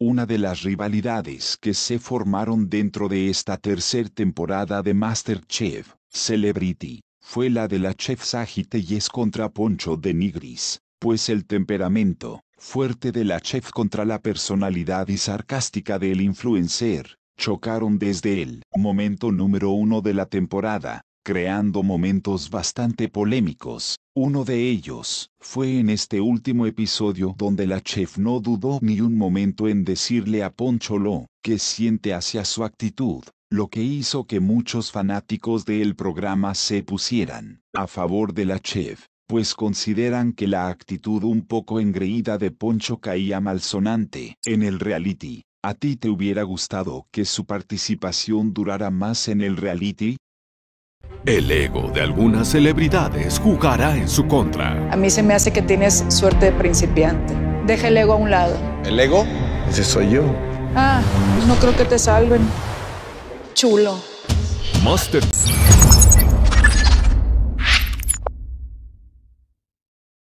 una de las rivalidades que se formaron dentro de esta tercera temporada de MasterChef Celebrity fue la de la chef y es contra Poncho de Nigris, pues el temperamento fuerte de la chef contra la personalidad y sarcástica del influencer chocaron desde el momento número uno de la temporada, creando momentos bastante polémicos. Uno de ellos fue en este último episodio donde la chef no dudó ni un momento en decirle a Poncho Lo que siente hacia su actitud, lo que hizo que muchos fanáticos del programa se pusieran a favor de la chef pues consideran que la actitud un poco engreída de Poncho caía malsonante en el reality. ¿A ti te hubiera gustado que su participación durara más en el reality? El ego de algunas celebridades jugará en su contra. A mí se me hace que tienes suerte de principiante. Deja el ego a un lado. ¿El ego? Ese soy yo. Ah, pues no creo que te salven. Chulo. Master.